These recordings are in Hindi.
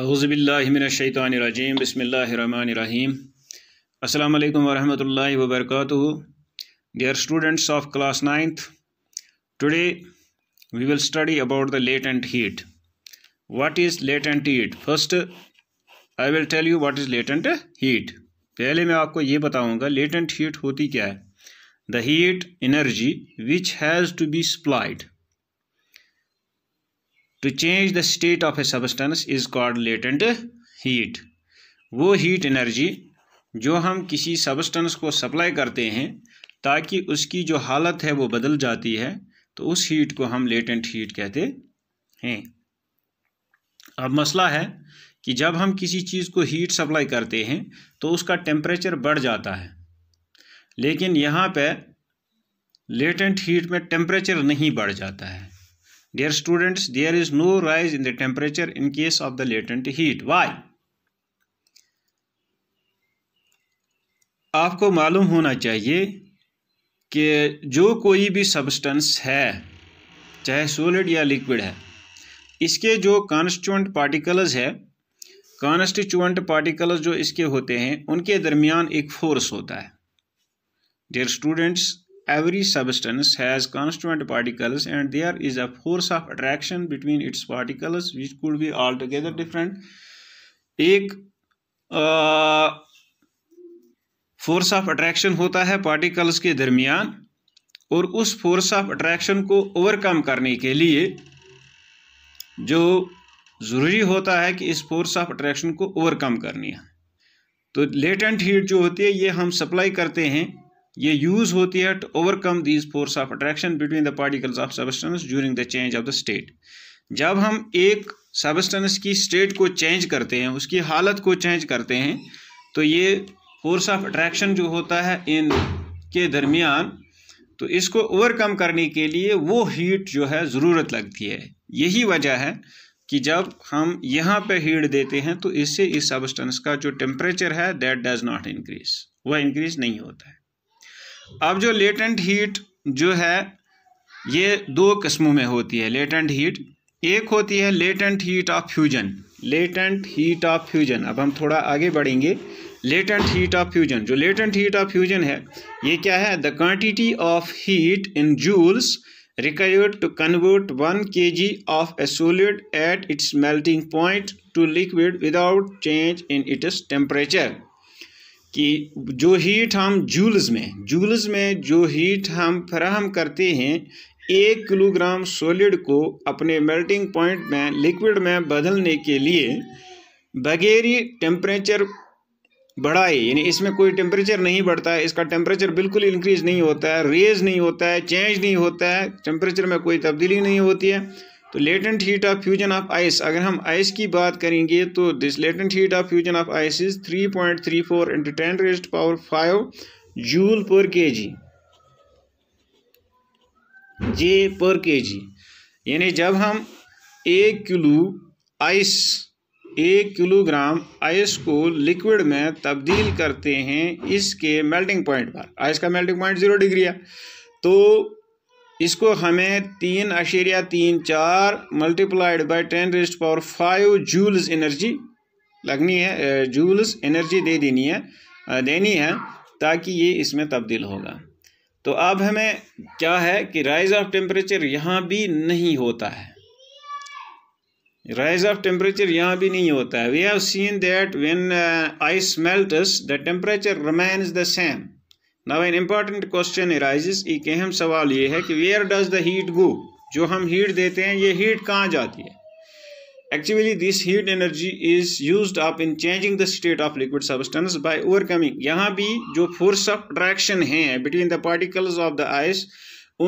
अज़बिल्लिमिनशैतरजीम बसमीम अल्लाम वरम् वरक dear students of class ninth today we will study about the latent heat what is late latent heat first I will tell you what is latent heat पहले मैं आपको ये बताऊँगा लेट एंड हीट होती क्या है the heat energy which has to be supplied to change the state of a substance is called latent heat वो हीट एनर्जी जो हम किसी सबस्टेंस को सप्लाई करते हैं ताकि उसकी जो हालत है वो बदल जाती है तो उस हीट को हम लेटेंट हीट कहते हैं अब मसला है कि जब हम किसी चीज़ को हीट सप्लाई करते हैं तो उसका टेम्परेचर बढ़ जाता है लेकिन यहाँ पे लेटेंट हीट में टेम्परेचर नहीं बढ़ जाता है Dear students, there is no rise in the temperature in case of the latent heat. Why? आपको मालूम होना चाहिए कि जो कोई भी सब्सटेंस है चाहे सोलिड या लिक्विड है इसके जो कॉन्स्टिट्यूंट पार्टिकल्स है कॉन्स्टिट्यूंट पार्टिकल्स जो इसके होते हैं उनके दरमियान एक फोर्स होता है dear students every substance has constituent particles and there is a force of attraction between its particles which could be altogether different एक फोर्स ऑफ अट्रैक्शन होता है पार्टिकल्स के दरमियान और उस फोर्स ऑफ अट्रैक्शन को ओवरकम करने के लिए जो ज़रूरी होता है कि इस फोर्स ऑफ अट्रैक्शन को ओवरकम करनी है तो लेटेंट हीट जो होती है ये हम सप्लाई करते हैं ये यूज़ होती है to overcome these force of attraction between the particles of substance during the change of the state जब हम एक सबस्टेंस की स्टेट को चेंज करते हैं उसकी हालत को चेंज करते हैं तो ये फोर्स ऑफ अट्रैक्शन जो होता है इन के दरमियान तो इसको ओवरकम करने के लिए वो हीट जो है ज़रूरत लगती है यही वजह है कि जब हम यहाँ पे हीट देते हैं तो इससे इस सबस्टेंस का जो टेम्परेचर है दैट डज नॉट इंक्रीज वह इंक्रीज नहीं होता है अब जो लेटेंट हीट जो है ये दो किस्मों में होती है लेटेंट हीट एक होती है latent heat of fusion latent heat of fusion अब हम थोड़ा आगे बढ़ेंगे लेटेंट हीट ऑफ फ्यूजन जो लेटेंट हीट ऑफ फ्यूजन है ये क्या है the quantity of heat in joules to convert one K G of a solid at its melting point to liquid without change in its temperature कि जो हीट हम जूल्स में जूल्स में जो हीट हम फराहम करते हैं एक किलोग्राम सोलिड को अपने मेल्टिंग पॉइंट में लिक्विड में बदलने के लिए बगैर टेम्परेचर बढ़ाए यानी इसमें कोई टेम्परेचर नहीं बढ़ता है इसका टेम्परेचर बिल्कुल इंक्रीज नहीं होता है रेज नहीं होता है चेंज नहीं होता है टेम्परेचर में कोई तब्दीली नहीं होती है तो latent heat of fusion of ice अगर हम आइस की बात करेंगे तो this latent heat of fusion of ice is three point three four into ten rest power five joule per K जी जे पर के जी यानी जब हम एक किलो आइस एक किलोग्राम आइस को लिक्विड में तब्दील करते हैं इसके मेल्टिंग पॉइंट पर आइस का मेल्टिंग पॉइंट ज़ीरो डिग्री है तो इसको हमें तीन अशरिया तीन चार multiplied by ten rest power five joules energy लगनी है जूल्स एनर्जी दे देनी है देनी है ताकि ये इसमें तब्दील होगा तो अब हमें क्या है कि राइज ऑफ टेम्परेचर यहाँ भी नहीं होता है राइज ऑफ टेम्परेचर यहाँ भी नहीं होता है we have seen that when ice melt the temperature remains the same now an important question arises एक अहम सवाल ये है कि where does the heat go जो हम हीट देते हैं ये हीट कहाँ जाती है actually this heat energy is use up in changing the state of liquid substance by overcoming यहाँ भी जो फोर्स ऑफ अट्रैक्शन है between the particles of the ice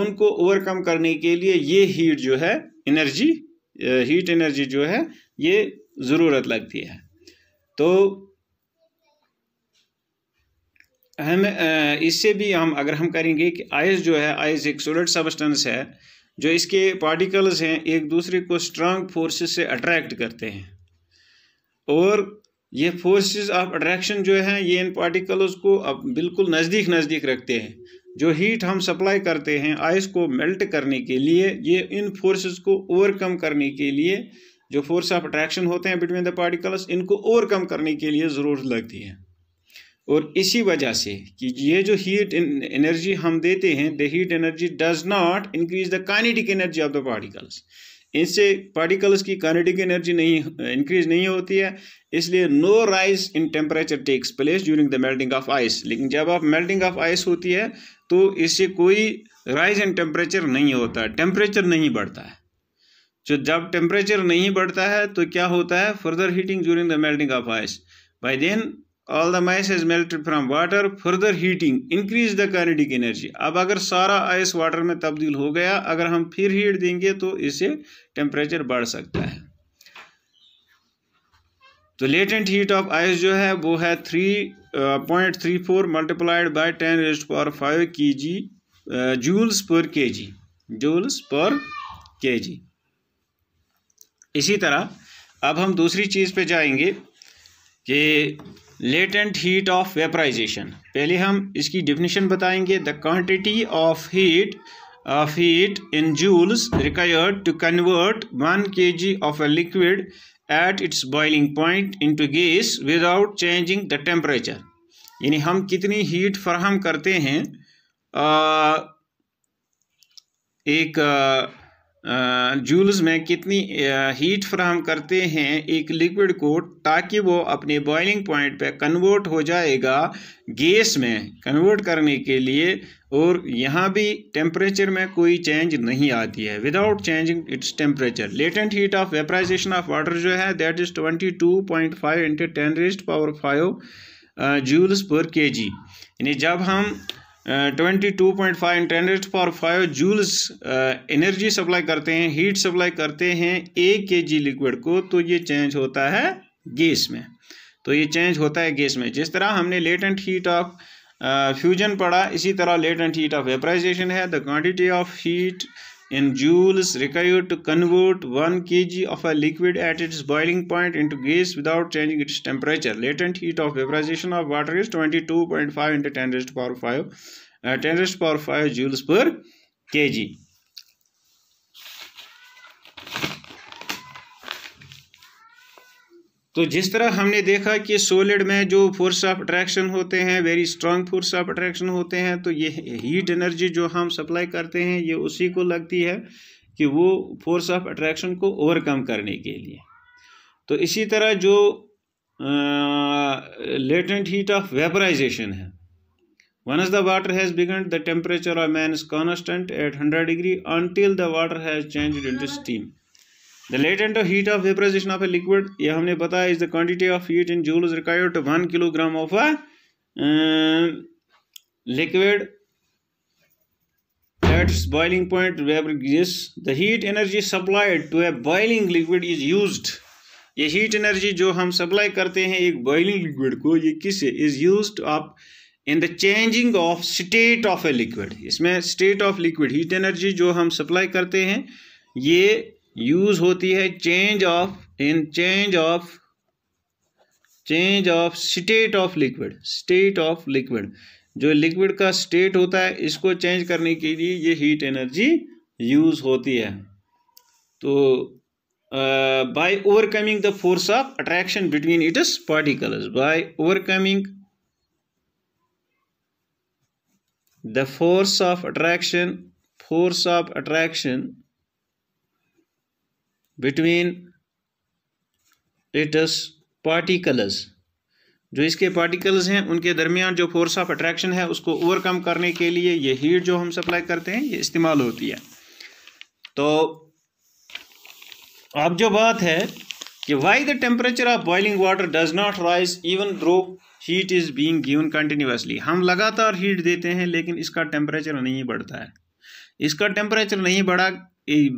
उनको ओवरकम करने के लिए ये हीट जो है एनर्जी हीट एनर्जी जो है ये ज़रूरत लगती है तो हम इससे भी हम अगर हम करेंगे कि आइस जो है आइस एक सोलड सबस्टेंस है जो इसके पार्टिकल्स हैं एक दूसरे को स्ट्रांग फोर्सेस से अट्रैक्ट करते हैं और ये फोर्सेस ऑफ अट्रैक्शन जो है ये इन पार्टिकल्स को अब बिल्कुल नज़दीक नज़दीक रखते हैं जो हीट हम सप्लाई करते हैं आइस को मेल्ट करने के लिए ये इन फोर्सेस को ओवरकम करने के लिए जो फोर्स ऑफ अट्रैक्शन होते हैं बिटवीन द पार्टिकल्स इनको ओवरकम करने के लिए ज़रूरत लगती है और इसी वजह से कि ये जो हीट एनर्जी हम देते हैं the heat energy does not increase the kinetic energy of the particles इनसे पार्टिकल्स की काइनेटिक एनर्जी नहीं इंक्रीज नहीं होती है इसलिए no rise in temperature takes place during the melting of ice लेकिन जब आप मेल्टिंग ऑफ आइस होती है तो इससे कोई राइज इन टेम्परेचर नहीं होता टेम्परेचर नहीं बढ़ता है जो तो जब टेम्परेचर नहीं बढ़ता है तो क्या होता है further heating during the melting of ice by then all the ice is melted form water further heating increase the kinetic energy अब अगर सारा आइस वाटर में तब्दील हो गया अगर हम फिर हीट देंगे तो इससे टेम्परेचर बढ़ सकता है तो लेटेंट हीट ऑफ आइस जो है वो है three point three four multiplied by ten rest power five K G joules per K G joules per K जी इसी तरह अब हम दूसरी चीज़ पे जाएंगे कि लेटेंट हीट ऑफ वेपराइजेशन पहले हम इसकी डिफिनीशन बताएंगे the quantity of heat of heat in joules required to convert one K G of a liquid at its boiling point into gas without changing the temperature यानी हम कितनी हीट फ्राहम करते हैं आ, एक आ, जूल्स में कितनी हीट फ्राहम करते हैं एक लिक्विड को ताकि वो अपने बॉइलिंग पॉइंट पे कन्वर्ट हो जाएगा गैस में कन्वर्ट करने के लिए और यहाँ भी टेम्परेचर में कोई चेंज नहीं आती है without changing its temperature latent heat of vaporization of water जो है that is twenty two point five into ten rest power five joules per K G यानी जब हम twenty two point five internet for five joules energy supply करते हैं हीट सप्लाई करते हैं एक के जी लिक्विड को तो ये चेंज होता है गैस में तो ये चेंज होता है गैस में जिस तरह हमने लेटेंट हीट ऑफ फ्यूजन पढ़ा इसी तरह लेटेंट हीट ऑफ वेपराइजेशन है the quantity of heat in joules required to convert 1 kg of a liquid at its boiling point into gas without changing its temperature. Latent heat of vaporization of water is 22.5 into 10 raised to power 5 uh, 10 raised to power 5 joules per kg. तो जिस तरह हमने देखा कि सोलिड में जो फोर्स ऑफ अट्रैक्शन होते हैं very strong force of attraction होते हैं तो ये हीट एनर्जी जो हम सप्लाई करते हैं ये उसी को लगती है कि वो फोर्स ऑफ अट्रैक्शन को ओवरकम करने के लिए तो इसी तरह जो लेटेंट हीट ऑफ वेपराइजेशन है one the has begun the temperature of man is constant at hundred degree degree until the water has change into steam the latent heat of vaporization of a liquid ये हमने पता है is the quantity of heat in joule required to one kilogram of a liquid at its boiling point the heat energy supplied to a boiling liquid is use ये हीट एनर्जी जो हम सप्लाई करते हैं एक बॉइलिंग लिक्विड को ये किस इज यूज आप in the changing of state of a liquid इसमें state of liquid heat energy जो हम सप्लाई करते हैं ये यूज होती है change of in change of change of state of liquid state of liquid जो लिक्विड का स्टेट होता है इसको चेंज करने के लिए ये हीट एनर्जी यूज होती है तो by overcoming the force of attraction between its particles by overcoming the force of attraction force of attraction between its particles जो इसके पार्टिकल्स हैं उनके दरमियान जो फोर्स ऑफ अट्रैक्शन है उसको ओवरकम करने के लिए ये हीट जो हम सप्लाई करते हैं ये इस्तेमाल होती है तो अब जो बात है कि why the temperature of boiling water does not rise even through heat is being given continuously हम लगातार हीट देते हैं लेकिन इसका टेम्परेचर नहीं बढ़ता है इसका टेम्परेचर नहीं बढ़ा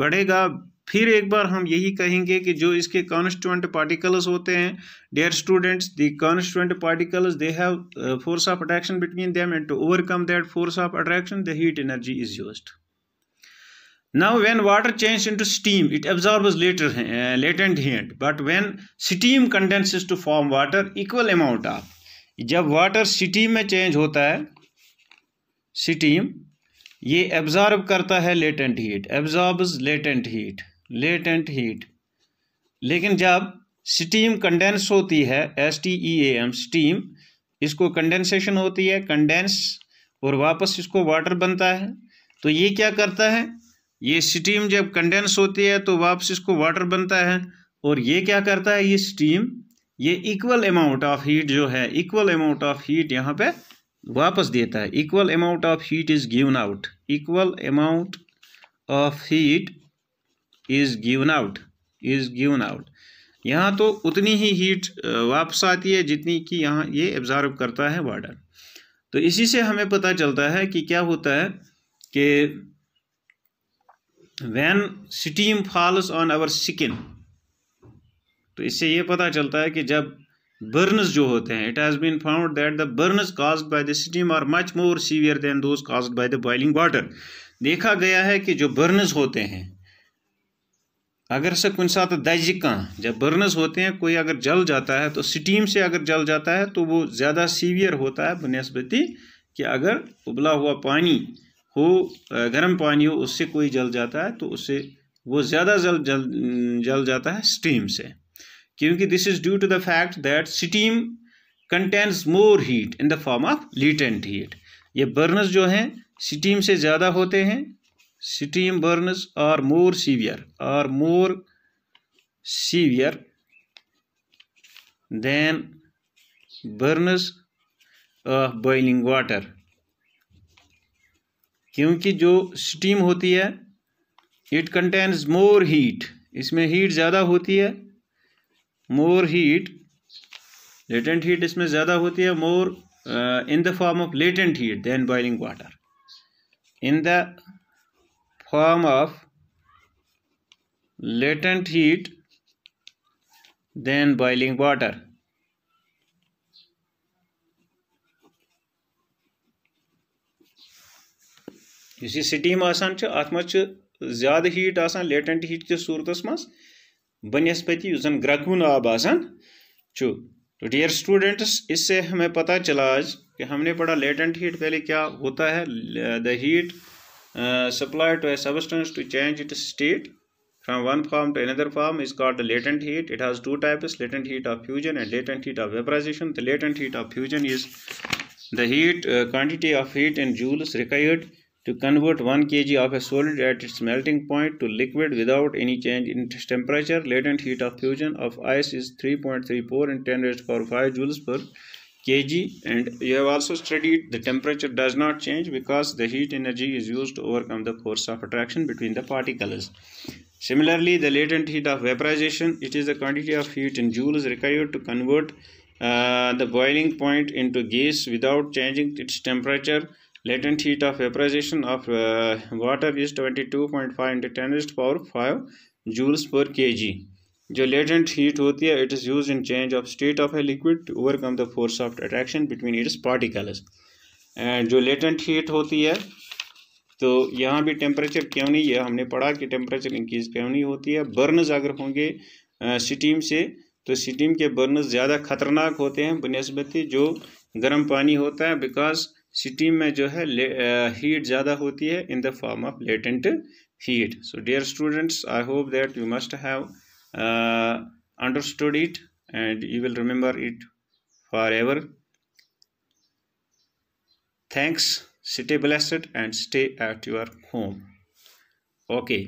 बढ़ेगा फिर एक बार हम यही कहेंगे कि जो इसके कॉन्स्टुएंट पार्टिकल्स होते हैं dear students the constituent particles they have force of attraction between them and to overcome that force of attraction the heat energy is used now when water change into steam it absorbs later latent heat but But steam steam to form water equal amount of जब वाटर स्टीम में चेंज होता है स्टीम ये एब्जॉर्ब करता है latent heat absorbs latent heat latent heat लेकिन जब स्टीम कंडेंस होती है S T E A M steam इसको कंडेंसेशन होती है कंडेंस और वापस इसको वाटर बनता है तो ये क्या करता है ये स्टीम जब कंडेंस होती है तो वापस इसको वाटर बनता है और ये क्या करता है ये स्टीम ये इक्वल अमाउंट ऑफ हीट जो है इक्वल अमाउंट ऑफ हीट यहाँ पे वापस देता है equal amount of heat is given out equal amount of heat is given out is given out यहाँ तो उतनी ही हीट वापस आती है जितनी कि यहाँ ये एब्जॉर्व करता है वाटर तो इसी से हमें पता चलता है कि क्या होता है कि when steam falls on our skin तो इससे ये पता चलता है कि जब बर्नस जो होते हैं it has been found that the burns cause by the steam are much more severe than those cause by the boiling water देखा गया है कि जो बर्नस होते हैं अगर से कुछ साथ दज कहाँ जब बर्नस होते हैं कोई अगर जल जाता है तो स्टीम से अगर जल जाता है तो वो ज़्यादा सीवियर होता है बनस्बती कि अगर उबला हुआ पानी हो गर्म पानी हो उससे कोई जल जाता है तो उससे वो ज़्यादा जल जल जल जाता है स्टीम से क्योंकि this is due to the fact that steam contains more heat in the form of latent heat ये बर्नस जो हैं स्टीम से ज़्यादा होते हैं steam burns are more severe are more severe than burns of boiling water क्योंकि जो स्टीम होती है इट कंटेन्स मोर हीट इसमें हीट ज़्यादा होती है मोर हीट लेटेंट हीट इसमें ज़्यादा होती है more in the form of latent heat than boiling water in the form of latent heat than boiling water इस स्टीम आसान अत मे ज्यादा हीट आसान लेटेंट हीट किस सूरत मं बनस्पति उस जन ग्रकवुन आब आ तो डियर स्टूडेंट्स इससे हमें पता चला आज कि हमने पढ़ा लेटेंट हीट पहले क्या होता है the heat Uh, supply supplied to a substance to change its state from one form to another form is called latent heat. It has two types, latent heat of fusion and latent heat of vaporization. The latent heat of fusion is the heat uh, quantity of heat in joules required to convert 1 kg of a solid at its melting point to liquid without any change in temperature. Latent heat of fusion of ice is 3.34 and 10 raised to power 5 joules per kg and you have also studied the temperature does not change because the heat energy is used to overcome the force of attraction between the particles. Similarly, the latent heat of vaporization, it is the quantity of heat in joules required to convert uh, the boiling point into gas without changing its temperature. Latent heat of vaporization of uh, water is 22.5 into 10 to the power 5 joules per kg. जो लेटेंट हीट होती है it is use in change of state of a liquid to overcome the force of attraction between its particles and जो लेटेंट हीट होती है तो यहाँ भी टेम्परेचर क्यों नहीं है हमने पढ़ा कि टेम्परेचर इंक्रीज क्यों नहीं होती है बर्नज अगर होंगे स्टीम से तो स्टीम के बर्नज़ ज़्यादा खतरनाक होते हैं बनस्बती जो गर्म पानी होता है बिकॉज स्टीम में जो है हीट ज़्यादा होती है in the form of latent heat so dear students I hope that you must have uh, understood it and you will remember it forever thanks stay blessed and stay at your home okay